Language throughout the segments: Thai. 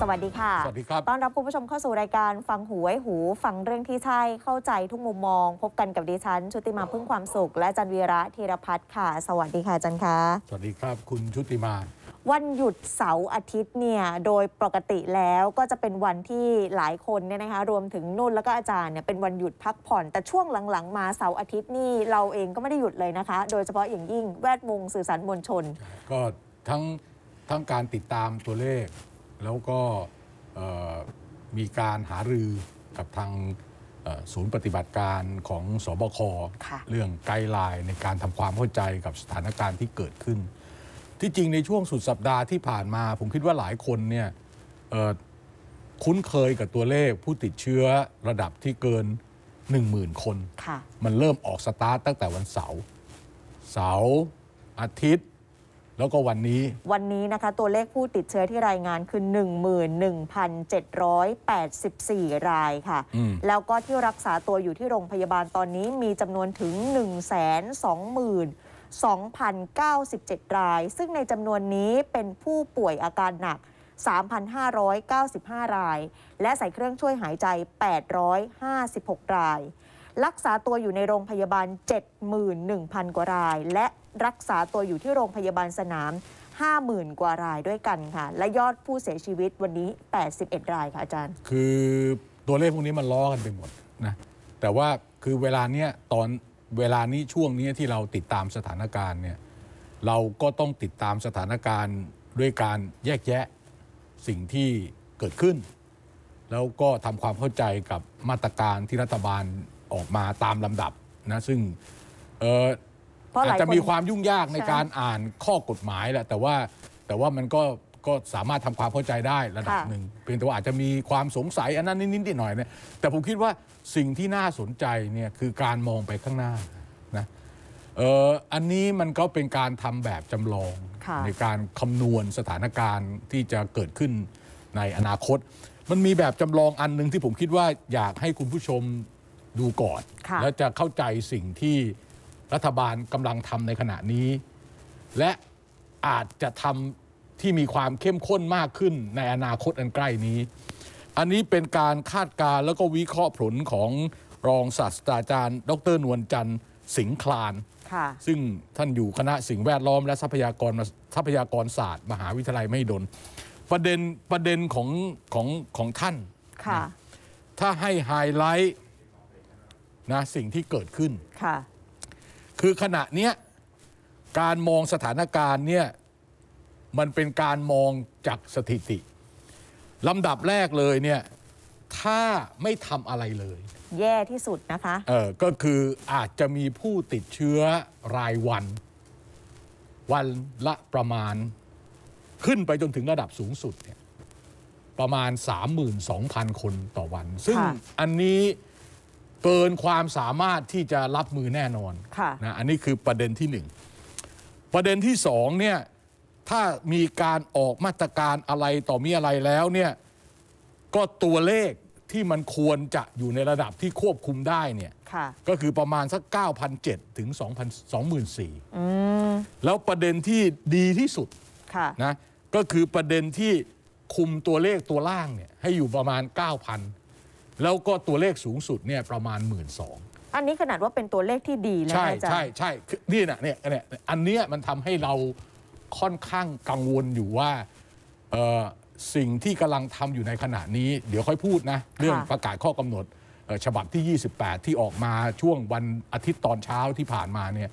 สวัสดีค่ะสวัสดีครับต้อนรับคุณผู้ชมเข้าสู่รายการฟังหูไว้หูฟังเรื่องที่ใช่เข้าใจทุกมุมมอง พบกันกับดิฉัน ชุติมาพึ่งความสุขและจันวีระธีรพัฒน์ค่ะ สวัสดีค่ะจันค่ะสวัสดีครับคุณชุติมา วันหยุดเสาร์อาทิตย์เนี่ยโดยปกติแล้วก็จะเป็นวันที่หลายคนเนี่ยนะคะรวมถึงนุ่นแล้วก็อาจารย์เนี่ยเป็นวันหยุดพักผ่อนแต่ช่วงหลัง ๆ มาเสาร์อาทิตย์นี่เราเองก็ไม่ได้หยุดเลยนะคะ โดยเฉพาะอย่างยิ่งแวดวงสื่อสารมวลชน ก็ทั้งทั้งการติดตามตัวเลขแล้วก็มีการหารือกับทางศูนย์ปฏิบัติการของสบค เรื่องไกด์ไลน์ในการทำความเข้าใจกับสถานการณ์ที่เกิดขึ้น ที่จริงในช่วงสุดสัปดาห์ที่ผ่านมา ผมคิดว่าหลายคนเนี่ยคุ้นเคยกับตัวเลขผู้ติดเชื้อระดับที่เกิน 10,000 คน มันเริ่มออกสตาร์ตตั้งแต่วันเสาร์เสาร์อาทิตย์แล้วก็วันนี้ วันนี้นะคะตัวเลขผู้ติดเชื้อที่รายงานคือ11,784 รายค่ะ แล้วก็ที่รักษาตัวอยู่ที่โรงพยาบาลตอนนี้มีจำนวนถึง 1 2 2,097 ราย ซึ่งในจำนวนนี้เป็นผู้ป่วยอาการหนัก 3,595 ราย และใส่เครื่องช่วยหายใจ 856 รายรักษาตัวอยู่ในโรงพยาบาล 71,000 กว่าราย และรักษาตัวอยู่ที่โรงพยาบาลสนาม 50,000 กว่ารายด้วยกันค่ะและยอดผู้เสียชีวิตวันนี้ 81 รายค่ะอาจารย์ คือตัวเลขพวกนี้มันล้อกันไปหมดนะแต่ว่าคือเวลาเนี้ยตอนเวลานี้ช่วงนี้ที่เราติดตามสถานการณ์เนี่ยเราก็ต้องติดตามสถานการณ์ด้วยการแยกแยะสิ่งที่เกิดขึ้น แล้วก็ทำความเข้าใจกับมาตรการที่รัฐบาลออกมาตามลำดับนะซึ่งอาจจะมีความยุ่งยากในการอ่านข้อกฎหมายแหละแต่ว่าแต่ว่ามันก็ก็สามารถทำความเข้าใจได้ระดับหนึ่งเพียงแต่ว่าอาจจะมีความสงสัยอันนั้นนิดๆหน่อยเนี่ยแต่ผมคิดว่าสิ่งที่น่าสนใจเนี่ยคือการมองไปข้างหน้านะเอออันนี้มันก็เป็นการทำแบบจำลอง ในการคำนวณสถานการณ์ที่จะเกิดขึ้นในอนาคต มันมีแบบจำลองอันหนึ่งที่ผมคิดว่าอยากให้คุณผู้ชมดูก่อน แล้วจะเข้าใจสิ่งที่รัฐบาลกำลังทำในขณะนี้ และอาจจะทำที่มีความเข้มข้นมากขึ้นในอนาคตอันใกล้นี้ อันนี้เป็นการคาดการ์แล้วก็วิเคราะห์ผลของรองศาสตราจารย์ ดร นวลจันทร์ สิงคลานซึ่งท่านอยู่คณะสิ่งแวดล้อมและทรัพยากรทรัพยากรศาสตร์ มหาวิทยาลัยไม่ดน ประเด็นประเด็นของของของท่านถ้าให้ไฮไลท์นะสิ่งที่เกิดขึ้นค่ะคือขณะเนี้ยการมองสถานการณ์เนี่ยมันเป็นการมองจากสถิติ ลำดับแรกเลยเนี่ยถ้าไม่ทำอะไรเลย แย่ที่สุดนะคะเออก็คืออาจจะมีผู้ติดเชื้อรายวัน วันละประมาณขึ้นไปจนถึงระดับสูงสุดเนี่ยประมาณ 32,000 คนต่อวัน ซึ่งอันนี้เกินความสามารถที่จะรับมือแน่นอนนะอันนี้คือประเด็นที่หนึ่งประเด็นที่สองเนี่ยถ้ามีการออกมาตรการอะไรต่อมีอะไรแล้วเนี่ยก็ตัวเลขที่มันควรจะอยู่ในระดับที่ควบคุมได้เนี่ยก็คือประมาณสัก9,007ถึง2 0 2 4แล้วประเด็นที่ดีที่สุดนะก็คือประเด็นที่คุมตัวเลขตัวล่างเนี่ยให้อยู่ประมาณ 9,000แล้วก็ตัวเลขสูงสุดเนี่ยประมาณ1 2ื่นอันนี้ขนาดว่าเป็นตัวเลขที่ดีแล้วใช่ใช่ใช่นี่นะเนี่ยเนี่ยอันเนี้ยมันทำให้เราค่อนข้างกังวลอยู่ว่าสิ่งที่กำลังทำอยู่ในขณะนี้ เดี๋ยวค่อยพูดนะเรื่องประกาศข้อกำหนดฉบับที่ 28 ที่ออกมาช่วงวันอาทิตย์ตอนเช้าที่ผ่านมาเนี่ย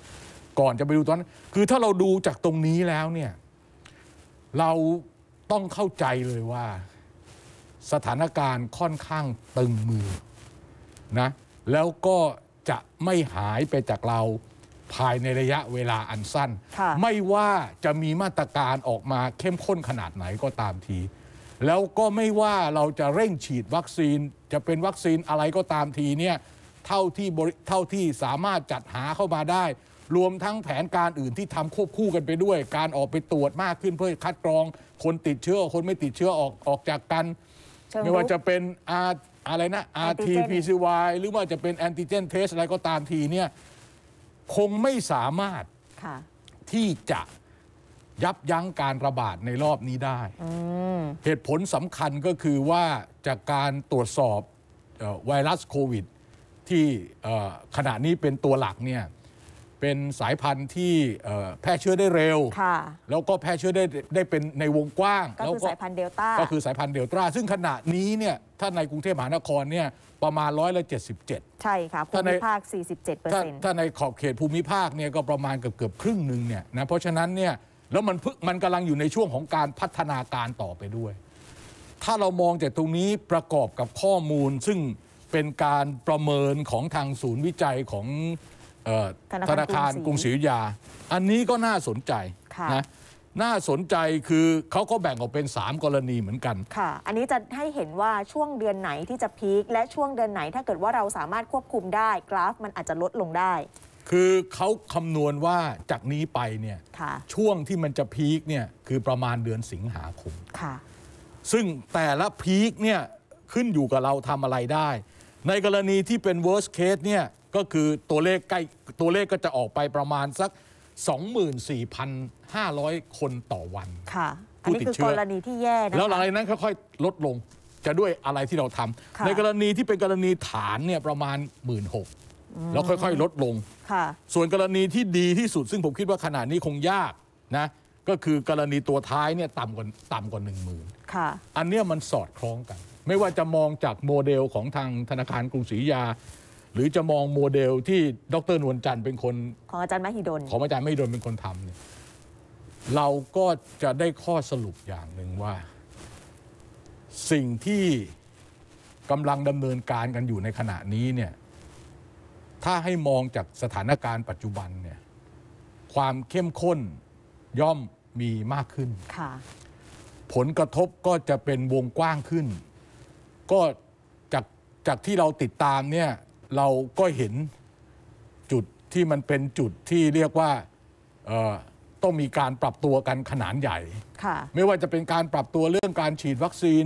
ก่อนจะไปดูตอนคือถ้าเราดูจากตรงนี้แล้วเนี่ยเราต้องเข้าใจเลยว่าสถานการณ์ค่อนข้างตึงมือนะ แล้วก็จะไม่หายไปจากเราภายในระยะเวลาอันสั้น ไม่ว่าจะมีมาตรการออกมาเข้มข้นขนาดไหนก็ตามที แล้วก็ไม่ว่าเราจะเร่งฉีดวัคซีน จะเป็นวัคซีนอะไรก็ตามทีเนี่ย เท่าที่เท่าที่สามารถจัดหาเข้ามาได้ รวมทั้งแผนการอื่นที่ทำควบคู่กันไปด้วย การออกไปตรวจมากขึ้นเพื่อคัดกรอง คนติดเชื้อ คนไม่ติดเชื้อออกออกจากกันไม่ว่าจะเป็นอาอะไรนะ RT-PCY หรือว่าจะเป็นแอนติเจนเทสอะไรก็ตามทีเนี่ยคงไม่สามารถที่จะยับยั้งการระบาดในรอบนี้ได้ เหตุผลสำคัญก็คือว่าจากการตรวจสอบไวรัสโควิด ที่ขณะนี้เป็นตัวหลักเนี่ยเป็นสายพันธุ์ที่แพร่เชื้อได้เร็ว แล้วก็แพร่เชื้อได้ได้เป็นในวงกว้าง ก็คือสายพันธุ์เดลต้า ก็คือสายพันธุ์เดลต้าซึ่งขณะนี้เนี่ยถ้าในกรุงเทพมหานครเนี่ยประมาณร้อยละเจ็ดสิบเจ็ดใช่ค่ะภูถ้าในมิภาค 47เปอร์ถ้าเซ็นต์ถ้าในขอบเขตภูมิภาคเนี่ยก็ประมาณเกือบเกือบครึ่งหนึ่งเนี่ยนะ เพราะฉะนั้นเนี่ยแล้วมันเพิ่งมันกำลังอยู่ในช่วงของการพัฒนาการต่อไปด้วย ถ้าเรามองจากตรงนี้ประกอบกับข้อมูลซึ่งเป็นการประเมินของทางศูนย์วิจัยของธนาคารกรุงศรีอยุธยา อันนี้ก็น่าสนใจนะ น่าสนใจคือเขาก็แบ่งออกเป็น 3 กรณีเหมือนกันค่ะ อันนี้จะให้เห็นว่าช่วงเดือนไหนที่จะพีคและช่วงเดือนไหน ถ้าเกิดว่าเราสามารถควบคุมได้กราฟมันอาจจะลดลงได้ คือเขาคำนวณว่าจากนี้ไปเนี่ยช่วงที่มันจะพีคเนี่ยคือประมาณเดือนสิงหาคมค่ะซึ่งแต่ละพีคเนี่ยขึ้นอยู่กับเราทำอะไรได้ ในกรณีที่เป็น worst case เนี่ยก็คือตัวเลขใกล้ตัวเลขก็จะออกไปประมาณสัก 24,500 คนต่อวัน ค่ะผู้ติดเชื้อกรณีที่แย่นะ แล้วหลังจากนั้นค่อยๆ ลดลง จะด้วยอะไรที่เราทำ ในกรณีที่เป็นกรณีฐานเนี่ยประมาณ 1 6ื่นแล้วค่อยๆ ลดลง ค่ะ ส่วนกรณีที่ดีที่สุดซึ่งผมคิดว่าขนาดนี้คงยากนะ ก็คือกรณีตัวท้ายเนี่ยต่ำกว่าต่ำกว่าหนึ่งหมื่นอันเนี้ยมันสอดคล้องกัน ไม่ว่าจะมองจากโมเดลของทางธนาคารกรุงศรีอยาหรือจะมองโมเดลที่ดรนวลจันทร์เป็นคน ของอาจารย์มหิดลของอาจารย์มหิดลเป็นคนทำเนี่ยเราก็จะได้ข้อสรุปอย่างหนึ่งว่า สิ่งที่กำลังดำเนินการกันอยู่ในขณะนี้เนี่ยถ้าให้มองจากสถานการณ์ปัจจุบันเนี่ยความเข้มข้นย่อมมีมากขึ้น ผลกระทบก็จะเป็นวงกว้างขึ้น ก็ จากจากที่เราติดตามเนี่ยเราก็เห็นจุดที่มันเป็นจุดที่เรียกว่าต้องมีการปรับตัวกันขนาดใหญ่ ไม่ว่าจะเป็นการปรับตัวเรื่องการฉีดวัคซีน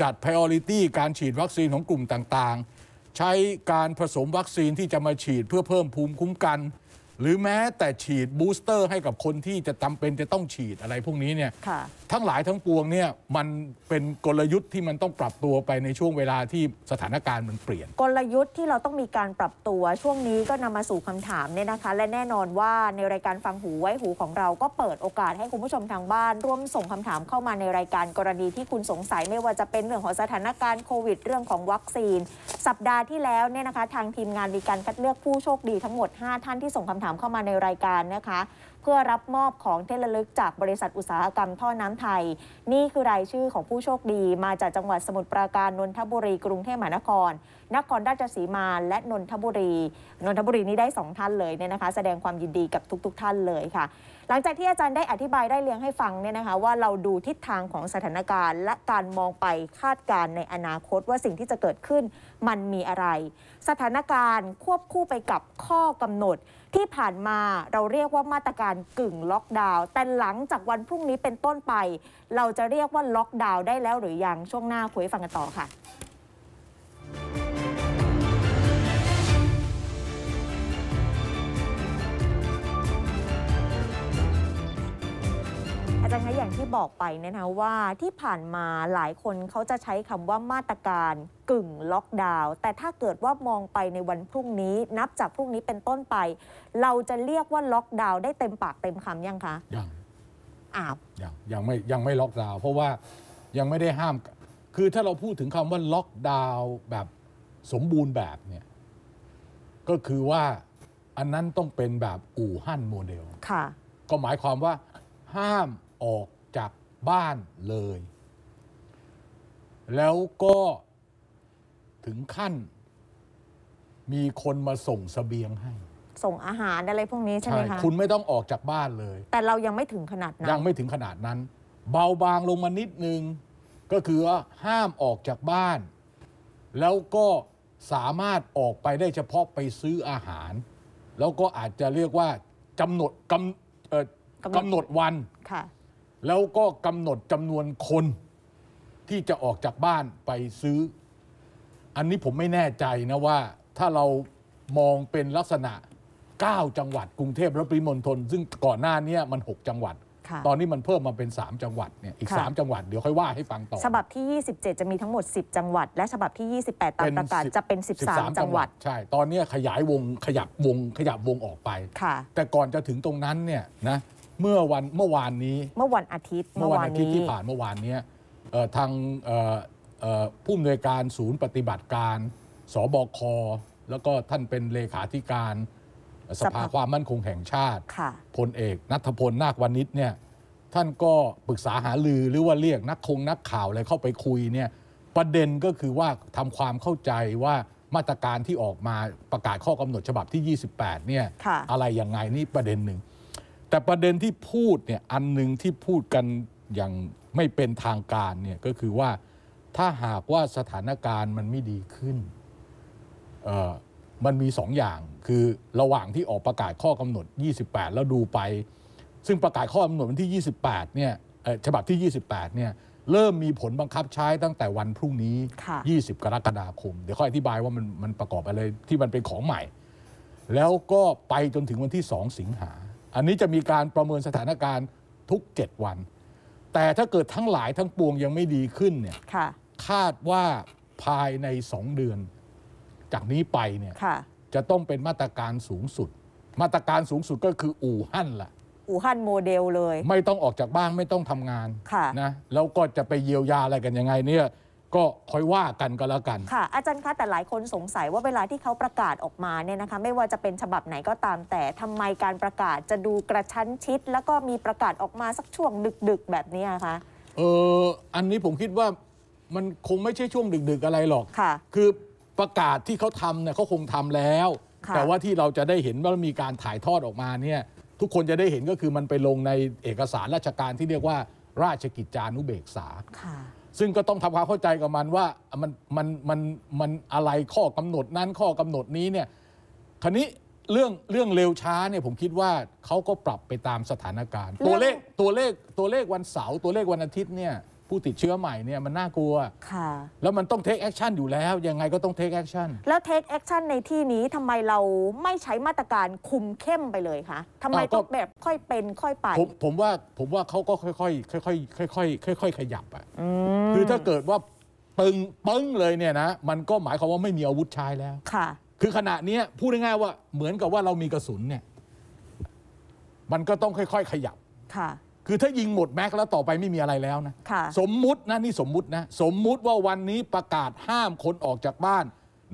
จัด p r i o r i t y การฉีดวัคซีนของกลุ่มต่าง ๆ ใช้การผสมวัคซีนที่จะมาฉีดเพื่อเพิ่มภูมิคุ้มกันหรือแม้แต่ฉีดบูสเตอร์ให้กับคนที่จะจาเป็นจะต้องฉีดอะไรพวกนี้เนี่ยทั้งหลายทั้งปวงเนี่ยมันเป็นกลยุทธ์ที่มันต้องปรับตัวไปในช่วงเวลาที่สถานการณ์มันเปลี่ยน กลยุทธ์ที่เราต้องมีการปรับตัวช่วงนี้ก็นำมาสู่คำถามเนี่ยนะคะ และแน่นอนว่าในรายการฟังหูไว้หูของเราก็เปิดโอกาส ให้คุณผู้ชมทางบ้านร่วมส่งคำถามเข้ามาในรายการกรณีที่คุณสงสัยไม่ว่าจะเป็นเรื่องของสถานการณ์โควิดเรื่องของวัคซีน สัปดาห์ที่แล้วเนี่ยนะคะทางทีมงานมีการคัดเลือกผู้โชคดีทั้งหมด 5 ท่านที่ส่งคำถามามเข้ามาในรายการนะคะเพื่อรับมอบของเทลลึกจากบริษัทอุตสาหกรรมท่อน้ำไทย นี่คือรายชื่อของผู้โชคดี มาจากจังหวัดสมุทรปราการนนทบุรีกรุงเทพมหานคร นครราชสีมาและนนทบุรี นนทบุรีนี้ได้ 2 ท่านเลยเนี่ยนะคะ แสดงความยินดีกับทุก ๆท่านเลยค่ะ หลังจากที่อาจารย์ได้อธิบายได้เลี้ยงให้ฟังเนี่ยนะคะว่าเราดูทิศทางของสถานการณ์ และการมองไปคาดการณ์ในอนาคตว่าสิ่งที่จะเกิดขึ้นมันมีอะไรสถานการณ์ควบคู่ไปกับข้อกำหนด ที่ผ่านมาเราเรียกว่ามาตรการกึ่งล็อกดาวน์ แต่หลังจากวันพรุ่งนี้เป็นต้นไป เราจะเรียกว่าล็อกดาวน์ได้แล้วหรือยัง ช่วงหน้าคุยฟังกันต่อค่ะที่บอกไปนะคะว่าที่ผ่านมาหลายคนเขาจะใช้คำว่ามาตรการกึ่งล็อกดาวน์แต่ถ้าเกิดว่ามองไปในวันพรุ่งนี้นับจากพรุ่งนี้เป็นต้นไป เราจะเรียกว่าล็อกดาวน์ได้เต็มปากเต็มคำยังคะ ยังอ้าวยังยังไม่ยังไม่ล็อกดาวน์เพราะว่ายังไม่ได้ห้าม คือถ้าเราพูดถึงคำว่าล็อกดาวน์แบบสมบูรณ์แบบเนี่ยก็คือว่าอันนั้นต้องเป็นแบบอู่ฮั่นโมเดลค่ะก็หมายความว่าห้ามออกบ้านเลย แล้วก็ถึงขั้น มีคนมาส่งสเสบียงให้ ส่งอาหารอะไร พวกนี้ใช่ไหมคะคุณไม่ต้องออกจากบ้านเลย แต่เรายังไม่ถึงขนาดนั้น ยังไม่ถึงขนาดนั้น เบาบางลงมานิดนึง ก็คือห้ามออกจากบ้าน แล้วก็สามารถออกไปได้เฉพาะไปซื้ออาหาร แล้วก็อาจจะเรียกว่ากำหนดกำกำหนดวันแล้วก็กำหนดจำนวนคนที่จะออกจากบ้านไปซื้อ อันนี้ผมไม่แน่ใจนะว่าถ้าเรามองเป็นลักษณะ 9 จังหวัดกรุงเทพและปริมณฑลซึ่งก่อนหน้านี้มัน 6 จังหวัด ตอนนี้มันเพิ่มมาเป็น 3 จังหวัด เนี่ยอีก 3 จังหวัด เดี๋ยวค่อยว่าให้ฟังต่อฉบับที่ 27 จะมีทั้งหมด 10 จังหวัด และฉบับที่ 28 ตามประกาศจะเป็น 13 จังหวัด ใช่ ตอนนี้ขยายวงขยับวงขยับวงออกไปแต่ก่อนจะถึงตรงนั้น เนี่ยนะเมื่อวันเมื่อวานนี้เมื่อวันอาทิตย์เมื่อวันอาทิตย์ที่ผ่านเมื่อวานนี้ทางผู้อำนวยการศูนย์ปฏิบัติการสบคแล้วก็ท่านเป็นเลขาธิการสภาความมั่นคงแห่งชาติพลเอกนัทพลนาควณิชเนี่ยท่านก็ปรึกษาหาลือหรือว่าเรียกนักคงนักข่าวอะไรเข้าไปคุยเนี่ยประเด็นก็คือว่าทำความเข้าใจว่ามาตรการที่ออกมาประกาศข้อกำหนดฉบับที่ 28 เนี่ยอะไรยังไงนี่ประเด็นหนึ่งแต่ประเด็นที่พูดเนี่ยอันหนึ่งที่พูดกันอย่างไม่เป็นทางการเนี่ยก็คือว่าถ้าหากว่าสถานการณ์มันไม่ดีขึ้นมันมีสองอย่างคือระหว่างที่ออกประกาศข้อกำหนด 28 แล้วดูไป ซึ่งประกาศข้อกำหนดวันที่ 28เนี่ยฉบับที่ 28เนี่ยเริ่มมีผลบังคับใช้ตั้งแต่วันพรุ่งนี้ 20 กรกฎาคม เดี๋ยวค่อยอธิบายว่ามันมันประกอบอะไรที่มันเป็นของใหม่ แล้วก็ไปจนถึงวันที่2สิงหาอันนี้จะมีการประเมินสถานการณ์ทุก 7 วัน แต่ถ้าเกิดทั้งหลายทั้งปวงยังไม่ดีขึ้นเนี่ยคาดว่าภายใน 2 เดือน จากนี้ไปเนี่ยจะต้องเป็นมาตรการสูงสุด มาตรการสูงสุดก็คืออู่ฮั่นละ่ะ อู่ฮั่นโมเดลเลย ไม่ต้องออกจากบ้านไม่ต้องทำงานนะแล้วก็จะไปเยียวยาอะไรกัน ยังไงเนี่ยก็ค่อยว่ากันก็แล้วกันค่ะ อาจารย์คะแต่หลายคนสงสัยว่าเวลาที่เขาประกาศออกมาเนี่ยนะคะ ไม่ว่าจะเป็นฉบับไหนก็ตามแต่ทำไมการประกาศจะดูกระชั้นชิด แล้วก็มีประกาศออกมาสักช่วงดึกๆ แบบนี้คะเอออันนี้ผมคิดว่ามันคงไม่ใช่ช่วงดึก ๆ อะไรหรอกค่ะ คือประกาศที่เขาทำเนี่ยเขาคงทำแล้ว แต่ว่าที่เราจะได้เห็นว่ามีการถ่ายทอดออกมาเนี่ย ทุกคนจะได้เห็นก็คือมันไปลงในเอกสารราชการที่เรียกว่า ราชกิจจานุเบกษาค่ะซึ่งก็ต้องทำความเข้าใจกับมัน ว่ามันมันมันมันอะไรข้อกำหนดนั้นข้อกำหนดนี้เนี่ยทีนี้เรื่องเรื่องเร็วช้าเนี่ยผมคิดว่าเขาก็ปรับไปตามสถานการณ์ ตัวเลขตัวเลขตัวเลขวันเสาร์ตัวเลขวันอาทิตย์เนี่ยผู้ติดเชื้อใหม่เนี่ยมันน่ากลัวค่ะ แล้วมันต้องเทคแอคชั่นอยู่แล้ว ยังไงก็ต้องเทคแอคชั่นแล้วเทคแอคชั่นในที่นี้ทำไมเราไม่ใช้มาตรการคุมเข้มไปเลยคะทำไมต้องแบบค่อยเป็นค่อยไป ผมผมว่าผมว่าเขาก็ค่อยๆค่อยๆค่อยๆค่อยๆขยับอ่ะคือถ้าเกิดว่าปึงปึงเลยเนี่ยนะ มันก็หมายความว่าไม่มีอาวุธใช้แล้วค่ะ คือขณะนี้พูดง่ายๆว่าเหมือนกับว่าเรามีกระสุนเนี่ย มันก็ต้องค่อยๆ ขยับ ค่ะคือถ้ายิงหมดแม็กแล้วต่อไปไม่มีอะไรแล้วนะะสมมุตินะ นี่สมมุตินะ สมมุติว่าวันนี้ประกาศห้ามคนออกจากบ้าน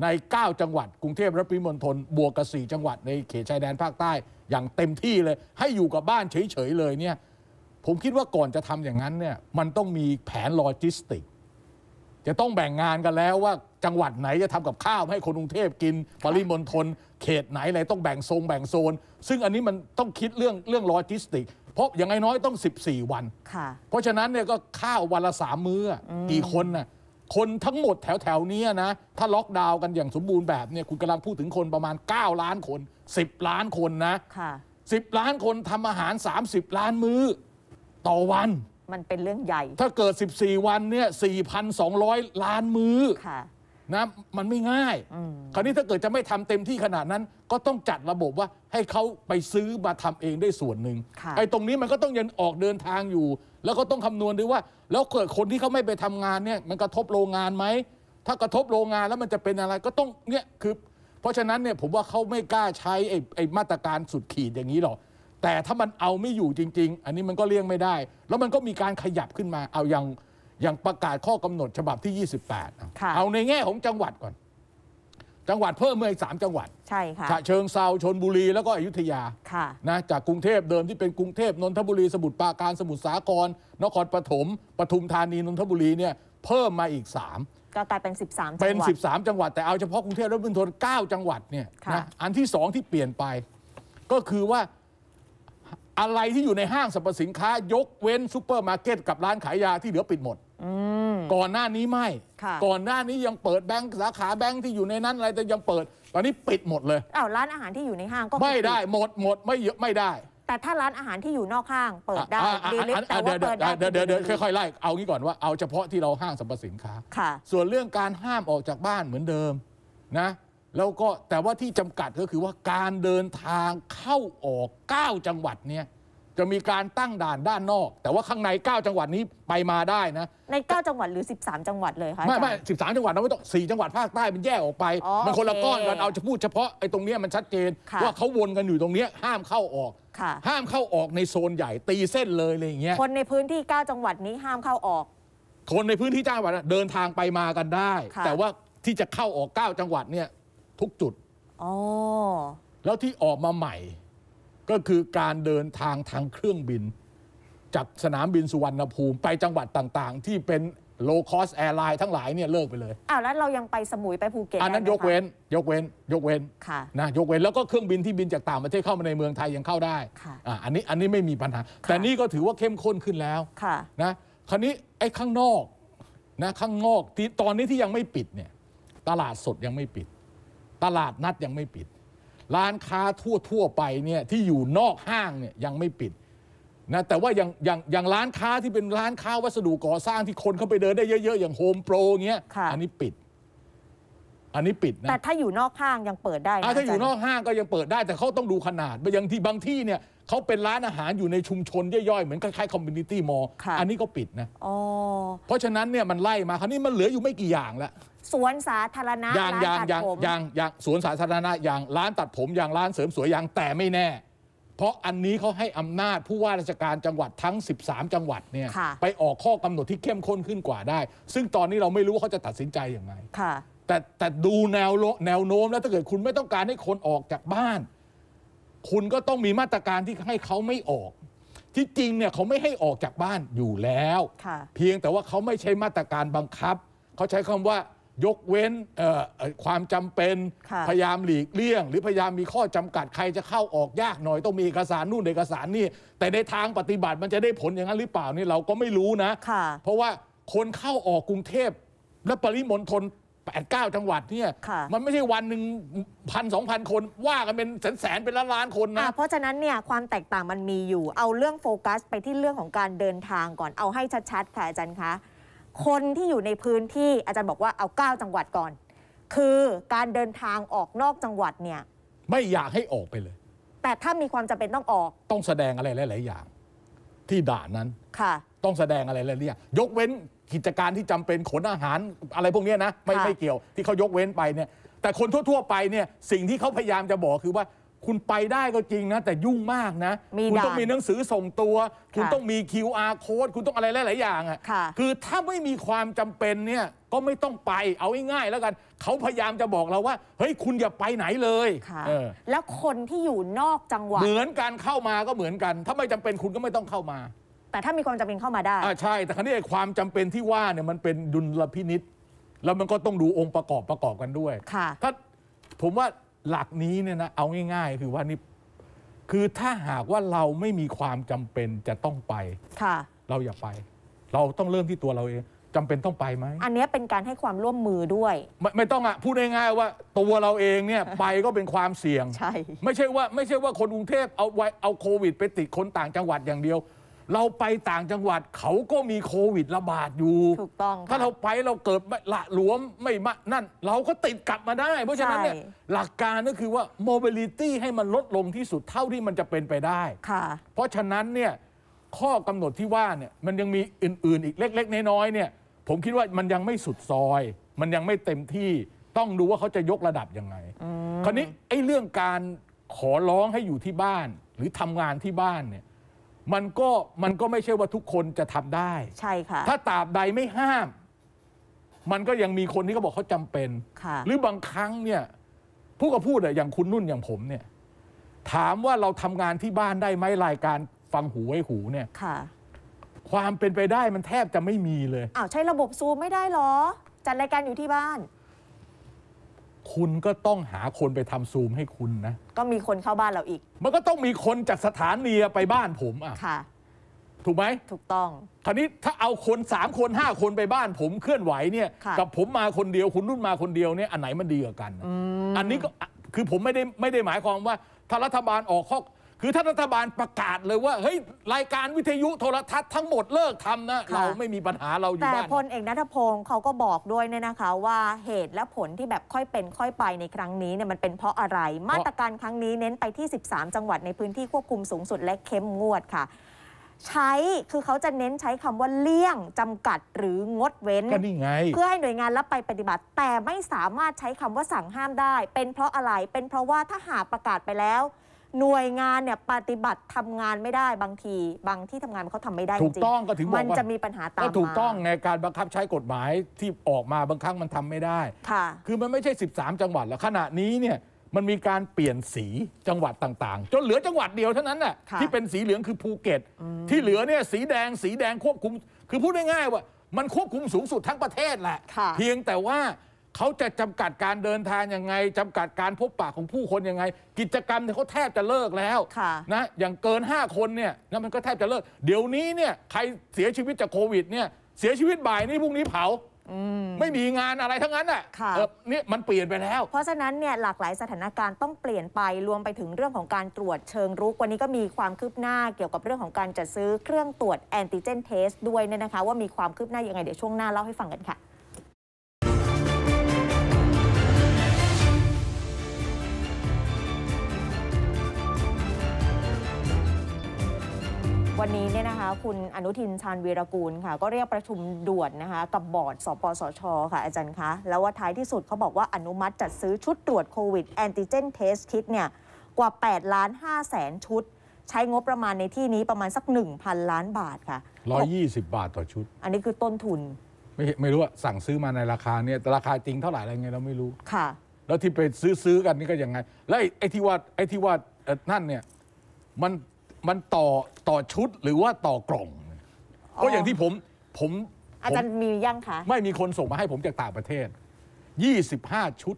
ใน9จังหวัดกรุงเทพและปริมณฑลบวกกับ4จังหวัดในเขตชายแดนภาคใต้อย่างเต็มที่เลย ให้อยู่กับบ้านเฉยๆเลยเนี่ยผมคิดว่าก่อนจะทำอย่างนั้นเนี่ยมันต้องมีแผนโลจิสติก จะต้องแบ่งงานกันแล้วว่าจังหวัดไหนจะทำกับข้าวให้คนกรุงเทพกิน ปริมณฑลเขตไหนอะไรต้องแบ่งโซนแบ่งโซนซึ่งอันนี้มันต้องคิดเรื่องเรื่องโลจิสติกพราะอย่างน้อยต้อง 14 วันค่ะ เพราะฉะนั้นเนี่ยก็ข้าววันละสามมื้อกี่คนน่ะ คนทั้งหมดแถวแถวนี้นะถ้าล็อกดาวน์กันอย่างสมบูรณ์แบบเนี่ยคุณกำลังพูดถึงคนประมาณ 9 ล้านคน 10 ล้านคนนะค่ะล้านคนทำอาหาร 30 ล้านมื้อต่อวัน มันเป็นเรื่องใหญ่ ถ้าเกิด 14 วันเนี่ย4,200 ล้านมื้อค่ะนะมันไม่ง่าย คราวนี้ถ้าเกิดจะไม่ทำเต็มที่ขนาดนั้นก็ต้องจัดระบบว่าให้เขาไปซื้อมาทำเองได้ส่วนหนึ่งไอ้ตรงนี้มันก็ต้องยันออกเดินทางอยู่ แล้วก็ต้องคำนวณด้วยว่า แล้วเกิดคนที่เขาไม่ไปทำงานเนี่ยมันกระทบโรงงานไหมถ้ากระทบโรงงานแล้วมันจะเป็นอะไรก็ต้องเนี่ยคือเพราะฉะนั้นเนี่ยผมว่าเขาไม่กล้าใช้ไอ้ไอ้มาตรการสุดขีดอย่างนี้หรอกแต่ถ้ามันเอาไม่อยู่จริง ๆ อันนี้มันก็เลี่ยงไม่ได้ แล้วมันก็มีการขยับขึ้นมาเอาอย่างอย่างประกาศข้อกำหนดฉบับที่ 28 เอาในแง่ของจังหวัดก่อน จังหวัดเพิ่มเมื่ออีกสามจังหวัด ใช่ค่ะเชิงเซาชนบุรี แล้วก็อยุธยา ค่ะ นะ จากกรุงเทพเดิมที่เป็นกรุงเทพนนทบุรีสมุทรปราการ สมุทรสาครนครปฐมปทุมธานีนนทบุรีเนี่ยเพิ่มมาอีก3ก็กลายเป็น13จังหวัด เป็น13จังหวัดแต่เอาเฉพาะกรุงเทพและปริมณฑล9จังหวัดเนี่ยนะ อันที่2ที่เปลี่ยนไป ก็คือว่าอะไรที่อยู่ในห้างสรรพสินค้า ยกเว้นซูเปอร์มาร์เก็ตกับร้านขายยาที่เหลือปิดหมดก่อนหน้านี้ไม่ ก่อนหน้านี้ยังเปิดแบงค์สาขาแบงค์ที่อยู่ในนั้นอะไรแต่ยังเปิด ตอนนี้ปิดหมดเลย เอ้าวร้านอาหารที่อยู่ในห้างก็ไม่ได้หมดหมดไม่เยอะไม่ได้ แต่ถ้าร้านอาหารที่อยู่นอกห้าง เปิดได้ดีลิกแต่ว่าเปิดได้เดี๋ยวเดี๋ยวค่อยๆไล่เอางี้ก่อนว่าเอาเฉพาะที่เราห้างสรรพสินค้าส่วนเรื่องการห้ามออกจากบ้านเหมือนเดิมนะแล้วก็แต่ว่าที่จำกัดก็คือว่าการเดินทางเข้าออก 9 จังหวัดเนี่ยจะมีการตั้งด่านด้านนอก แต่ว่าข้างใน 9 จังหวัดนี้ไปมาได้นะ ใน 9 จังหวัดหรือ 13 จังหวัดเลยคะไม่ไม่สิบสามจังหวัดเราไม่ต้องสี่จังหวัดภาคใต้มันแยกออกไปมันคนละก้อนกันเอาจะพูดเฉพาะไอ้ตรงนี้มันชัดเจน ว่าเขาวนกันอยู่ตรงนี้ห้ามเข้าออกห้ามเข้าออกในโซนใหญ่ตีเส้นเลยอะไรเงี้ยคนในพื้นที่ 9 จังหวัดนี้ห้ามเข้าออก คนในพื้นที่จังหวัดเดินทางไปมากันได้ แต่ว่าที่จะเข้าออก9จังหวัดเนี่ย ทุกจุดอ๋อแล้วที่ออกมาใหม่ก็คือการเดินทางทางเครื่องบิน จากสนามบินสุวรรณภูมิไปจังหวัดต่างๆ ที่เป็นโลคอสแอร์ไลน์ทั้งหลายเนี่ยเลิกไปเลยอ้าวแล้วเรายังไปสมุยไปภูเก็ตอันนั้นยกเว้นยกเว้น ยกเว้น ค่ะ นะยกเว้น แล้วก็เครื่องบินที่บินจากต่างประเทศเข้ามาในเมืองไทยยังเข้าได้ค่ะอ่าอันนี้อันนี้ไม่มีปัญหา แต่นี่ก็ถือว่าเข้มข้นขึ้นแล้ว ค่ะ นะ คราวนี้ไอ้ข้างนอกนะข้างนอกที่ตอนนี้ที่ยังไม่ปิดเนี่ยตลาดสดยังไม่ปิด ตลาดนัดยังไม่ปิดร้านค้าทั่วทั่วไปเนี่ยที่อยู่นอกห้างเนี่ยยังไม่ปิดนะแต่ว่าอย่างอย่างอย่างร้านค้าที่เป็นร้านค้าวัสดุก่อสร้างที่คนเข้าไปเดินได้เยอะๆอย่างโฮมโปรเงี้ยอันนี้ปิด อันนี้ปิดนะแต่ถ้าอยู่นอกห้างยังเปิดได้นะถ้าอยู่นอกห้างก็ยังเปิดได้แต่เขาต้องดูขนาดบยางที่บางที่เนี่ยเขาเป็นร้านอาหารอยู่ในชุมชน ย่อยๆเหมือนคล้ายๆคอมมูนิตี้มอลล์อันนี้ก็ปิดนะเพราะฉะนั้นเนี่ยมันไล่มา คราวนี้มันเหลืออยู่ไม่กี่อย่างแล้วสวนสาธารณะยางร้าางนตัดางผมยางยางสวนสาธารณะยางร้านตัดผมยางร้านเสริมสวยยางแต่ไม่แน่ เพราะอันนี้เขาให้อำนาจผู้ว่าราชการจังหวัดทั้ง 13 จังหวัดเนี่ยไปออกข้อกำหนดที่เข้มข้นขึ้นกว่าได้ ซึ่งตอนนี้เราไม่รู้ว่าเขาจะตัดสินใจอย่างไรแต่แต่ดูแนวโลแนวโน้มแล้วถ้าเกิดคุณไม่ต้องการให้คนออกจากบ้าน คุณก็ต้องมีมาตรการที่ให้เขาไม่ออก ที่จริงเนี่ยเขาไม่ให้ออกจากบ้านอยู่แล้ว เพียงแต่ว่าเขาไม่ใช้มาตรการบังคับเขาใช้คำว่ายกเว้นความจำเป็นพยายามหลีกเลี่ยง หรือพยายามมีข้อจำกัดใครจะเข้าออกยากหน่อย ต้องมีเอกสารนู่นเอกสารนี่ แต่ในทางปฏิบัติมันจะได้ผลอย่างนั้นหรือเปล่านี่เราก็ไม่รู้นะเพราะว่าคนเข้าออกกรุงเทพและปริมณฑลแปดเก้าจังหวัดเนี่ยมันไม่ใช่วันหนึ่งพันสองพันคนว่ากันเป็นแสนแสนเป็นล้านล้านคนนะะเพราะฉะนั้นเนี่ยความแตกต่างมันมีอยู่ เอาเรื่องโฟกัส ไปที่เรื่องของการเดินทางก่อนเอาให้ชัดๆค่ะอาจารย์คะคนที่อยู่ในพื้นที่อาจารย์บอกว่าเอา9จังหวัดก่อน คือการเดินทางออกนอกจังหวัดเนี่ย ไม่อยากให้ออกไปเลย แต่ถ้ามีความจำเป็นต้องออกต้องแสดงอะไรหลายๆอย่าง ที่ด่านนั้นค่ะ ต้องแสดงอะไรหลายๆอย่างยกเว้นกิจการที่จำเป็นขนอาหารอะไรพวกนี้นะไม่ไม่เกี่ยวที่เขายกเว้นไปเนี่ยแต่คนทั่ว ๆ ไปเนี่ยสิ่งที่เขาพยายามจะบอกคือว่าคุณไปได้ก็จริงนะแต่ยุ่งมากนะ คุณต้องมีหนังสือส่งตัว คุณต้องมี QR code คุณต้องอะไรหลายๆอย่างอะ่ะคือถ้าไม่มีความจำเป็นเนี่ย ก็ไม่ต้องไปเอาง่ายๆแล้วกันเขาพยายามจะบอกเราว่าเฮ้ยคุณอย่าไปไหนเลยเออแล้วคนที่อยู่นอกจังหวัด เหมือนการเข้ามาก็เหมือนกัน ถ้าไม่จำเป็นคุณก็ไม่ต้องเข้ามา แต่ถ้ามีความจำเป็นเข้ามาได้อ่าใช่แต่ครั้นี้ความจำเป็นที่ว่าเนี่ยมันเป็นดุลพินิษแล้วมันก็ต้องดูองค์ประกอบประกอบกันด้วยค่ะถ้าผมว่าหลักนี้เนี่ยนะเอาง่ายๆ คือว่านี่ คือถ้าหากว่าเราไม่มีความจำเป็นจะต้องไปค่ะเราอย่าไป เราต้องเริ่มที่ตัวเราเองจำเป็นต้องไปไหมอันนี้เป็นการให้ความร่วมมือด้วย ไม่ไม่ต้องอ่ะพูดง่าย ๆว่าตัวเราเองเนี่ยไปก็เป็นความเสี่ยงใช่ไม่ใช่ว่าไม่ใช่ว่าคนกรุงเทพเอาไว้เอาโควิด ไปติดคนต่างจังหวัดอย่างเดียวเราไปต่างจังหวัดเขาก็มีโควิดระบาดอยู่ ถูกต้องค่ะถ้าเราไปเราเกิดละหลวมไม่มานั่น เราก็ติดกลับมาได้ เพราะฉะนั้นเนี่ยหลักการก็คือว่า mobility ให้มันลดลงที่สุดเท่าที่มันจะเป็นไปได้ค่ะเพราะฉะนั้นเนี่ยข้อกำหนดที่ว่าเนี่ยมันยังมีอื่นๆ อีกเล็กๆ น้อยๆเนี่ย ผมคิดว่ามันยังไม่สุดซอย มันยังไม่เต็มที่ต้องดูว่าเขาจะยกระดับยังไง คราวนี้ไอ้เรื่องการขอร้องให้อยู่ที่บ้านหรือทำงานที่บ้านเนี่ยมันก็มันก็ไม่ใช่ว่าทุกคนจะทำได้ใช่ค่ะ ถ้าตราบใดไม่ห้าม มันก็ยังมีคนที่เขาบอกเขาจำเป็นค่ะ หรือบางครั้งเนี่ย ผู้ก็พูดอะอย่างคุณนุ่นอย่างผมเนี่ยถามว่าเราทำงานที่บ้านได้ไหมรายการฟังหูไว้หูเนี่ยค่ะ ความเป็นไปได้มันแทบจะไม่มีเลยอ้าวใช้ระบบซูมไม่ได้เหรอจัดรายการอยู่ที่บ้านคุณก็ต้องหาคนไปทำซูมให้คุณนะ ก็มีคนเข้าบ้านเราอีก มันก็ต้องมีคนจากสถานีไปบ้านผมอ่ะค่ะถูกไหมถูกต้องคราวนี้ถ้าเอาคนสามคนห้าคนไปบ้านผมเคลื่อนไหวเนี่ยกับผมมาคนเดียวคุณรุ่นมาคนเดียวเนี่ยอันไหนมันดีกว่ากันอันนี้ก็คือผมไม่ได้ไม่ได้หมายความว่าถ้ารัฐบาลออกข้อคือถ้ารัฐบาลประกาศเลยว่าเฮ้ยรายการวิทยุโทรทัศน์ทั้งหมดเลิกทำนะ เราไม่มีปัญหาเราอยู่บ้าน แต่พลเอกนัทพงศ์เขาก็บอกด้วยเนี่ยนะคะ ว่าเหตุและผลที่แบบค่อยเป็น ค่อยไปในครั้งนี้เนี่ยมันเป็นเพราะอะไร มาตรการครั้งนี้เน้นไปที่ 13 จังหวัดในพื้นที่ควบคุมสูงสุดและเข้มงวดค่ะ ใช้คือเขาจะเน้นใช้คำว่าเลี่ยงจำกัดหรืองดเว้นก็นี่ไง เพื่อให้หน่วยงานรับไปปฏิบัติแต่ไม่สามารถใช้คำว่าสั่งห้ามได้ เป็นเพราะอะไรเป็นเพราะว่าถ้าหากประกาศไปแล้วหน่วยงานเนี่ยปฏิบัติทำงานไม่ได้บางทีบางที่ทำงานเขาทำไม่ได้ถูกต้องก็ถึงบอกว่ามันจะมีปัญหาตามมาถูกต้องในการบังคับใช้กฎหมายที่ออกมาบางครั้งมันทำไม่ได้ค่ะ คือมันไม่ใช่ 13 จังหวัดแล้วขณะนี้เนี่ยมันมีการเปลี่ยนสีจังหวัดต่างๆ จนเหลือจังหวัดเดียวเท่านั้นน่ะที่เป็นสีเหลืองคือภูเก็ต ที่เหลือเนี่ย สีแดงสีแดงควบคุม คือพูดง่ายๆว่ามันควบคุมสูงสุดทั้งประเทศแหละเพียงแต่ว่าเขาจะจำกัดการเดินทางยังไงจำกัดการพบปะของผู้คนยังไงกิจกรรมเนี่ยเขาแทบจะเลิกแล้วนะอย่างเกิน 5 คนเนี่ยนะมันก็แทบจะเลิกเดี๋ยวนี้เนี่ยใครเสียชีวิตจากโควิดเนี่ยเสียชีวิตบ่ายนี้พรุ่งนี้เผาไม่มีงานอะไรทั้งนั้นอ่ะเนี่มันเปลี่ยนไปแล้ว เพราะฉะนั้นเนี่ยหลากหลายสถานการณ์ต้องเปลี่ยนไปรวมไปถึงเรื่องของการตรวจเชิงรุกวันนี้ก็มีความคืบหน้าเกี่ยวกับเรื่องของการจัดซื้อเครื่องตรวจแอนติเจนเทสด้วยเนี่ยนะคะ ว่ามีความคืบหน้ายังไงเดี๋ยวช่วงหน้าเล่าให้ฟังกันค่ะวันนี้เนี่ยนะคะคุณอนุทินชาญวีรกูลค่ะก็เรียกประชุมด่วนนะคะกับบอร์ดสปสชค่ะ อาจารย์คะแล้วว่าท้ายที่สุดเขาบอกว่าอนุมัติจัดซื้อชุดตรวจโควิด แอนติเจนเทส คิดเนี่ยกว่า8ล้าน5แสนชุด ใช้งบประมาณในที่นี้ประมาณสัก 1,000 ล้านบาทค่ะ120 บาทต่อชุด อันนี้คือต้นทุน ไม่ไม่รู้ว่าสั่งซื้อมาในราคาเนี่ยแต่ราคาจริงเท่าไหร่อะไรเงี้ยเราไม่รู้ค่ะ แล้วที่ไปซื้อซื้อกันนี่ก็ยังไงแล้วไอ้ที่ว่าไอ้ที่ว่า่นั่นเนี่ยมันมันต่อต่อชุดหรือว่าต่อกล่องก็อย่างที่ผมผม อาจารย์มียังคะ ไม่มีคนส่งมาให้ผมจากต่างประเทศ 25 ชุด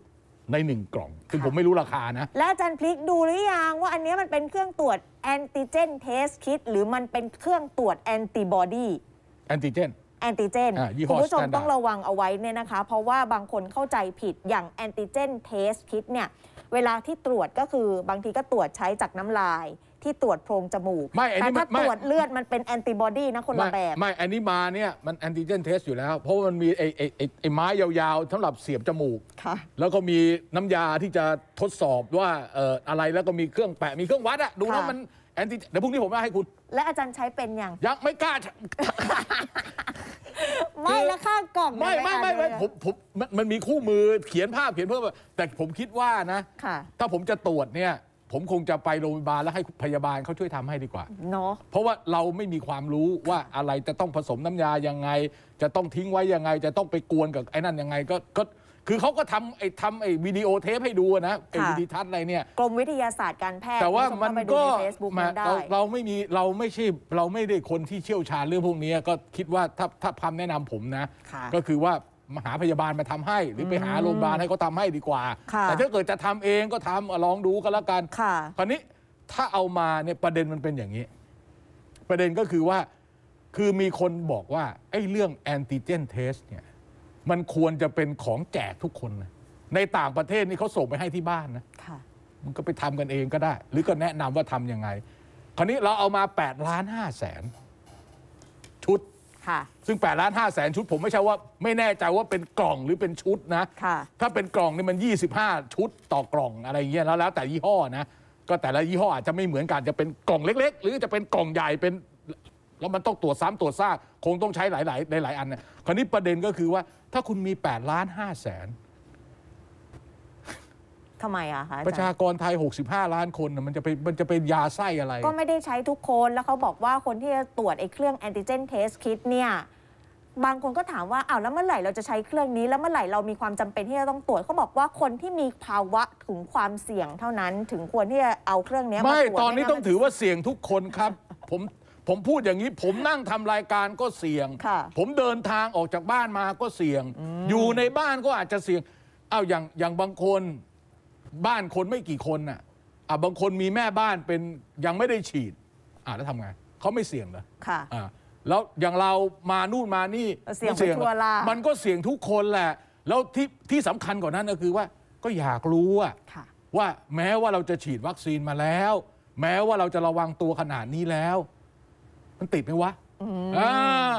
ในหนึ่งกล่อง คือผมไม่รู้ราคานะและอาจารย์พลิกดูหรือยังว่าอันนี้มันเป็นเครื่องตรวจแอนติเจนเทสคิดหรือมันเป็นเครื่องตรวจแอนติบอดีแอนติเจนแอนติเจนคุณผู้ชมต้องระวังเอาไว้เนี่ยนะคะเพราะว่าบางคนเข้าใจผิดอย่างแอนติเจนเทสคิดเนี่ยเวลาที่ตรวจก็คือบางทีก็ตรวจใช้จากน้ำลายที่ตรวจโพรงจมูก ไม่อันแต่นี้ถ้าตรวจเลือด มันเป็นแอนติบอดีนะคนละแบบ ไม่อันนี้มาเนี่ยมันแอนติเจนเทสอยู่แล้ว เพราะว่ามันมีไอ้ไอ้ไอ้ไม้ยาวๆสำหรับเสียบจมูก ค่ะ แล้วก็มีน้ำยาที่จะทดสอบว่าเอ่ออะไร แล้วก็มีเครื่องแปะ มีเครื่องวัดอะดูแล้วะมันแอนติเดี๋ยวพรุ่งนี้ผมมาให้คุณ และอาจารย์ใช้เป็นอย่าง ยังไม่กล้า ไม่ละข้างกล่องไม่ไม่ไม่ไม่ผมผมมันมีคู่มือเขียนภาพเขียนเพิ่มแต่ผมคิดว่านะ ค่ะ ถ้าผมจะตรวจเนี่ยผมคงจะไปโรงพยาบาลแล้วให้พยาบาลเขาช่วยทำให้ดีกว่าเนาะเพราะว่าเราไม่มีความรู้ว่าอะไรจะต้องผสมน้ำยายังไง จะต้องทิ้งไว้ยังไง จะต้องไปกวนกับไอ้นั่นยังไงก็ก็คือเขาก็ทำไอ้ทำไอ้วิดีโอเทปให้ดูนะไอ้วิดีทัศน์อะไรเนี่ยกรมวิทยาศาสตร์การแพทย์แต่ว่ามันก็เราเราไม่มีเราไม่ใช่เราไม่ได้คนที่เชี่ยวชาญเรื่องพวกนี้ ก็คิดว่าถ้าถ้าคำแนะนำผมนะก็คือว่ามหาพยาบาลมาทำให้ หรือไปหาโรงพยาบาลให้เขาทาให้ดีกว่าแต่ถ้าเกิดจะทำเองก็ทำลองดูก็แล้วกันคราวนี้ถ้าเอามาเนี่ยประเด็นมันเป็นอย่างนี้ ประเด็นก็คือว่า คือมีคนบอกว่าไอ้เรื่องแอนติเจนเทสเนี่ยมันควรจะเป็นของแจกทุกคนนะในต่างประเทศนี่เขาส่งไปให้ที่บ้านนะมันก็ไปทำกันเองก็ได้ หรือก็แนะนำว่าทํำยังไง คราวนี้เราเอามาแปดล้านห้าแสนชุดซึ่ง8ล้าน5แสนชุดผมไม่ใช่ว่าไม่แน่ใจว่าเป็นกล่องหรือเป็นชุดนะะถ้าเป็นกล่องนี่มัน 25 ชุดต่อกล่องอะไรอย่างเงี้ยแล้วแล้ว แต่ยี่ห้อนะ ก็แต่ละยี่ห้ออาจจะไม่เหมือนกันจะเป็นกล่องเล็กๆ หรือจะเป็นกล่องใหญ่เป็นแล้วมันต้องตรวจซ้ำตรวจซากคงต้องใช้หลายๆในหลายอันนะคราวนี้ประเด็นก็คือว่าถ้าคุณมี8ล้าน5แสนทำไมอะคะประชากรไทย 65 ล้านคนมันจะไปมันจะเป็นยาไส้อะไร ก็ไม่ได้ใช้ทุกคนแล้วเขาบอกว่าคนที่จะตรวจไอ้เครื่องแอนติเจนเทสคิดเนี่ยบางคนก็ถามว่าอาแล้วเมื่อไหร่เราจะใช้เครื่องนี้แล้วเมื่อไหร่เรามีความจำเป็นที่จะต้องตรวจเขาบอกว่าคนที่มีภาวะถึงความเสี่ยงเท่านั้น ถึงควรที่จะเอาเครื่องนี้มาตรวจไม่ ตอนนี้ต้องถือว่าเสี่ยงทุกคนครับผมผมพูดอย่างนี้ผมนั่งทำรายการก็เสี่ยง ผมเดินทางออกจากบ้านมาก็เสี่ยง อยู่ในบ้านก็อาจจะเสี่ยงอ้าวอย่างอย่างบางคนบ้านคนไม่กี่คนน่ะ อ่าบางคนมีแม่บ้านเป็นยังไม่ได้ฉีด อ่าแล้วทำไงเขาไม่เสี่ยงเหรอค่ะ อ่าแล้วอย่างเรามานู่นมานี่เสี่ยงไปทัวล่ะมันก็เสี่ยงทุกคนแหละ แล้วที่ที่สำคัญกว่านั้นก็คือว่า ก็อยากรู้วค่ะ ว่าแม้ว่าเราจะฉีดวัคซีนมาแล้ว แม้ว่าเราจะระวังตัวขนาดนี้แล้ว มันติดไหมวะอ่า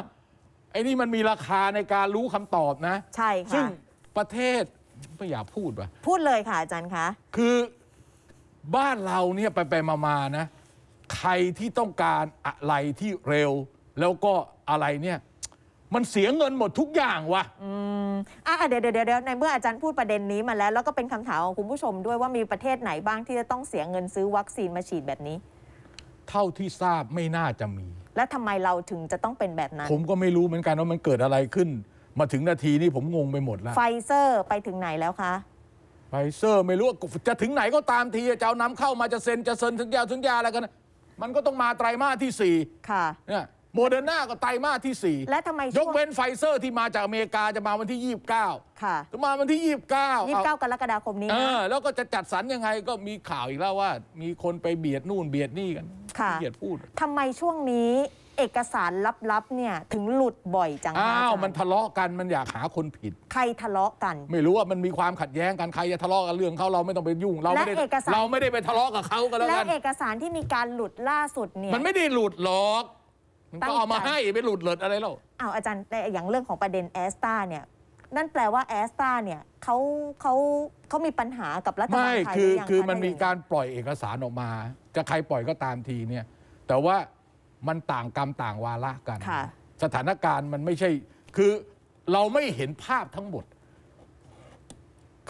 ไอ้นี่มันมีราคาในการรู้คำตอบนะ ใช่ค่ะซึ่งประเทศไม่อยากพูดว่ะ พูดเลยค่ะอาจารย์คะ คือบ้านเราเนี่ยไปไปมามานะ ใครที่ต้องการอะไรที่เร็ว แล้วก็อะไรเนี่ย มันเสียเงินหมดทุกอย่างวะอืมอ่ะเดี๋ยวเดี๋ยวเดี๋ยวในเมื่ออาจารย์พูดประเด็นนี้มาแล้ว แล้วก็เป็นคำถามของคุณผู้ชมด้วยว่ามีประเทศไหนบ้างที่จะต้องเสียเงินซื้อวัคซีนมาฉีดแบบนี้ เท่าที่ทราบไม่น่าจะมี และทำไมเราถึงจะต้องเป็นแบบนั้น ผมก็ไม่รู้เหมือนกันว่ามันเกิดอะไรขึ้นมาถึงนาทีนี้ผมงงไปหมดแล้วไฟเซอร์ไปถึงไหนแล้วคะ ไฟเซอร์ไม่รู้จะถึงไหนก็ตามทีจะเอานำเข้ามาจะเซ็นจะเซ็นถึงยาสัญญาอะไรกัน มันก็ต้องมาไตรมาสที่สี่ค่ะ เนี่ยโมเดอร์นาก็ไตรมาสที่4 และทำไมยกเว้นไฟเซอร์ที่มาจากอเมริกา จะมาวันที่29ค่ะจะมาวันที่29 29กรกฎาคมนี้นะ แล้วก็จะจัดสรรยังไงก็มีข่าวอีกแล้วว่า มีคนไปเบียดนู่นเบียดนี่กันเบียดพูดทำไมช่วงนี้เอกสารลับๆเนี่ยถึงหลุดบ่อยจัง อ้าวมันทะเลาะกันมันอยากหาคนผิด ใครทะเลาะกัน ไม่รู้ว่ามันมีความขัดแย้ง กันใครจะทะเลาะกันเรื่องเขาเราไม่ต้องไปยุ่งเราไม่ได้เราไม่ได้ไปทะเลาะกับเขาก็แล้วนและเอกสารที่มีการหลุดล่าสุดเนี่ยมันไม่ได้หลุดหรอกมันต้ก็งเอามาให้ไม่หลุดหลุดอะไรหรอกอ้าวอาจารย์แต่อย่างเรื่องของประเด็นแอสตาเนี่ย นั่นแปลว่าแอสตาเนี่ยเขาเขาเขามีปัญหากับรัฐบาลไท่ไม่คือคือมันมีการปล่อยเอกสารออกมา จะใครปล่อยก็ตามทีเนี่ยแต่ว่ามันต่างกรรมต่างวาระกันสถานการณ์มันไม่ใช่ คือเราไม่เห็นภาพทั้งหมด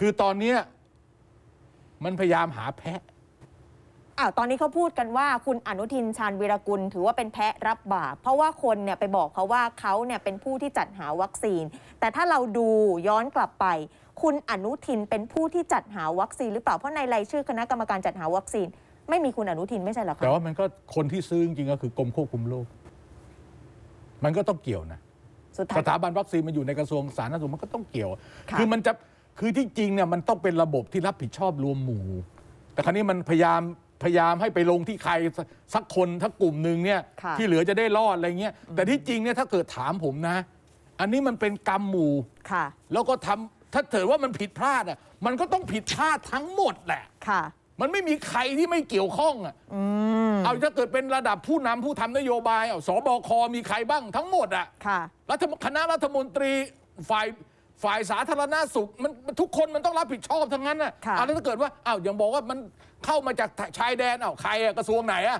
คือตอนนี้มันพยายามหาแพะอ้าตอนนี้เขาพูดกันว่าคุณอนุทินชาญวีรกุล ถือว่าเป็นแพะรับบาปเพราะว่าคนเนี่ยไปบอกเขาว่าเขาเนี่ยเป็นผู้ที่จัดหาวัคซีน แต่ถ้าเราดูย้อนกลับไป คุณอนุทินเป็นผู้ที่จัดหาวัคซีน หรือเปล่าเพราะในรายชื่อ คณะกรรมการจัดหาวัคซีนไม่มีคุณอนุทินไม่ใช่หรอคะแต่ว่ามันก็คนที่ซื้อจริงก็คือกรมควบคุมโรคมันก็ต้องเกี่ยวนะสถาบันวัคซีนมันอยู่ในกระทรวงสาธารณสุขมันก็ต้องเกี่ยว คือมันจะคือที่จริงเนี่ย มันต้องเป็นระบบที่รับผิดชอบรวมหมู่ แต่ครั้นี้มันพยายาม พยายามให้ไปลงที่ใครสักคนทักกลุ่มหนึ่งเนี่ยที่เหลือจะได้รอดอะไรเงี้ยแต่ที่จริงเนี่ยถ้าเกิดถามผมนะ อันนี้มันเป็นกรรมหมู่ค่ะ แล้วก็ทำถ้าเกิดว่ามันผิดพลาดอ่ะมันก็ต้องผิดพลาดทั้งหมดแหละค่ะมันไม่มีใครที่ไม่เกี่ยวข้องอ่ะเอาถ้าเกิดเป็นระดับผู้นำผู้ทำนโยบายออะสบคมีใครบ้างทั้งหมด อ่ะรัฐมคณะรัฐมนตรีฝ่ายฝ่ายสาธารณาสุขมันทุกคนมันต้องรับผิดชอบทั้งนั้นอ่ะอะไรถ้าเกิดว่าอ้าวอย่างบอกว่ามันเข้ามาจากชายแดนอ้าวใครอ่ะกระทรวงไหนอ่ะ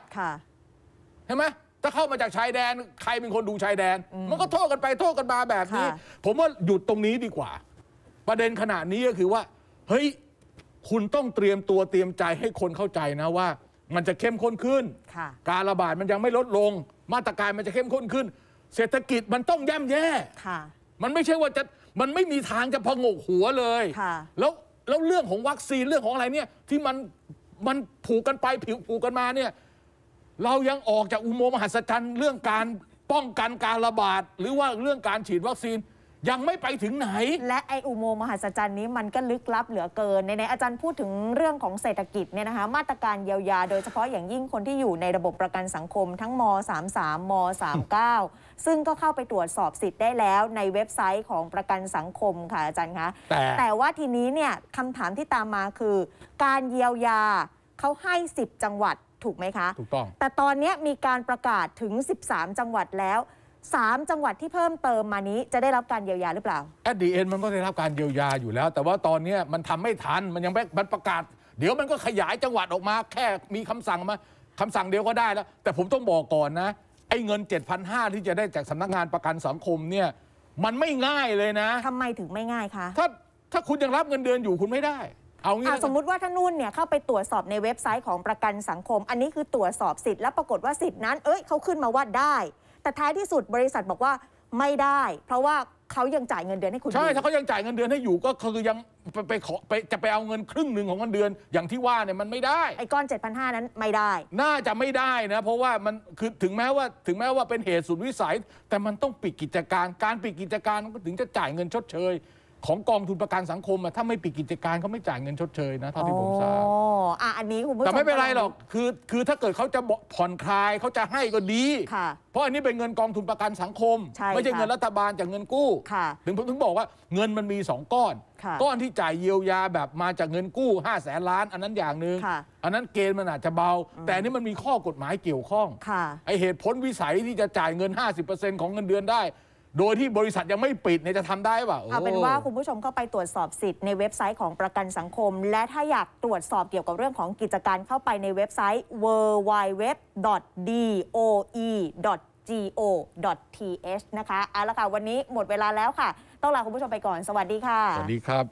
เห็นไหมถ้าเข้ามาจากชายแดนใครเป็นคนดูชายแดน มันก็โทษกันไปโทษกันมาแบบนี้ผมว่าหยุดตรงนี้ดีกว่า ประเด็นขนาดนี้ก็คือว่า เฮ้ยคุณต้องเตรียมตัวเตรียมใจให้คนเข้าใจนะว่ามันจะเข้มข้นขึ้นการระบาดมันยังไม่ลดลง มาตรการมันจะเข้มข้นขึ้น เศรษฐกิจมันต้องย่ำแย่ค่ะมันไม่ใช่ว่าจะมันไม่มีทางจะพองกหัวเลยแล้วแล้วเรื่องของวัคซีนเรื่องของอะไรเนี่ยที่มันมันผูกกันไปผิวผูกกันมาเนี่ยเรายังออกจากอุโมงค์มหัศจรรย์เรื่องการป้องกันการระบาดหรือว่าเรื่องการฉีดวัคซีนยังไม่ไปถึงไหน และไออุโมงค์มหัศจรรย์นี้มันก็ลึกลับเหลือเกิน ในในอาจารย์พูดถึงเรื่องของเศรษฐกิจเนี่ยนะคะมาตรการเยียวยาโดยเฉพาะอย่างยิ่งคนที่อยู่ในระบบประกันสังคมทั้งม33ม39ซึ่งก็เข้าไปตรวจสอบสิทธิ์ได้แล้ว ในเว็บไซต์ของประกันสังคม ค่ะ อาจารย์คะแต่แต่ว่าทีนี้เนี่ยคำถามที่ตามมาคือ การเยียวยาเขาให้ 10 จังหวัดถูกไหมคะถูกต้องแต่ตอนนี้มีการประกาศถึง 13 จังหวัดแล้ว3 จังหวัดที่เพิ่มเติมมานี้จะได้รับการเยียวยาหรือเปล่าแอดดีเอ็นมันก็ได้รับการเยียวยาอยู่แล้ว แต่ว่าตอนนี้มันทำไม่ทัน มันยังไม่มันประกาศ เดี๋ยวมันก็ขยายจังหวัดออกมาแค่มีคำสั่งมาคำสั่งเดียวก็ได้แล้ว แต่ผมต้องบอกก่อนนะไอ้เงิน 7,500ที่จะได้จากสำนักงานประกันสังคมเนี่ยมันไม่ง่ายเลยนะ ทำไมถึงไม่ง่ายคะ ถ้าถ้าคุณยังรับเงินเดือนอยู่คุณไม่ได้ เอางี้สมมติว่าท่านุ่นเนี่ยเข้าไปตรวจสอบในเว็บไซต์ของประกันสังคม อันนี้คือตรวจสอบสิทธิ์แล้วปรากฏว่า สิทธิ์ นั้น เอ้ยเขาขึ้นมาว่าได้แต่ท้ายที่สุดบริษัทบอกว่าไม่ได้เพราะว่าเขายังจ่ายเงินเดือนให้คุณใช่ถ้าเขายังจ่ายเงินเดือนให้อยู่ก็คือยังไปไปขอไปจะไปเอาเงินครึ่งหนึ่งของเงินเดือนอย่างที่ว่าเนี่ยมันไม่ได้ ไอ้ก้อน 7,500นั้นไม่ได้ น่าจะไม่ได้นะเพราะว่ามันคือถึงแม้ว่าถึงแม้ว่าเป็นเหตุสุดวิสัย แต่มันต้องปิดกิจการ การปิดกิจการมันก็ถึงจะจ่ายเงินชดเชยของกองทุนประกันสังคมอะถ้าไม่ปิดกิจการเขาไม่จ่ายเงินชดเชยนะเท่าที่ผมทราบอ๋ออันนี้คุณผู้ชมแต่ไม่เป็นไรหรอกคือคือถ้าเกิดเขาจะผ่อนคลายเขาจะให้ก็ดีค่ะ เพราะอันนี้เป็นเงินกองทุนประกันสังคมใช่ไม่ใช่เงินรัฐบาลจากเงินกู้ค่ะถึงผมถึงบอกว่าเงินมันมีสองก้อน ก้อนที่จ่ายเยียวยาแบบมาจากเงินกู้5้าแสนล้านอันนั้นอย่างหนึ่ง่อันนั้นเกณฑ์มันอาจจะเบา แต่นนี่มันมีข้อกฎหมายเกี่ยวข้อง ค่ะ ไอเหตุผลวิสัยที่จะจ่ายเงิน 50%ของเงินเดือนได้โดยที่บริษัทยังไม่ปิดเนี่ยจะทำได้ป่ะเอาเป็นว่าคุณผู้ชมเข้าไปตรวจสอบสิทธิ์ในเว็บไซต์ของประกันสังคม และถ้าอยากตรวจสอบเกี่ยวกับเรื่องของกิจการเข้าไปในเว็บไซต์ www.doe.go.th นะคะเอาละค่ะ วันนี้หมดเวลาแล้วค่ะ ต้องลาคุณผู้ชมไปก่อนสวัสดีค่ะ สวัสดีครับ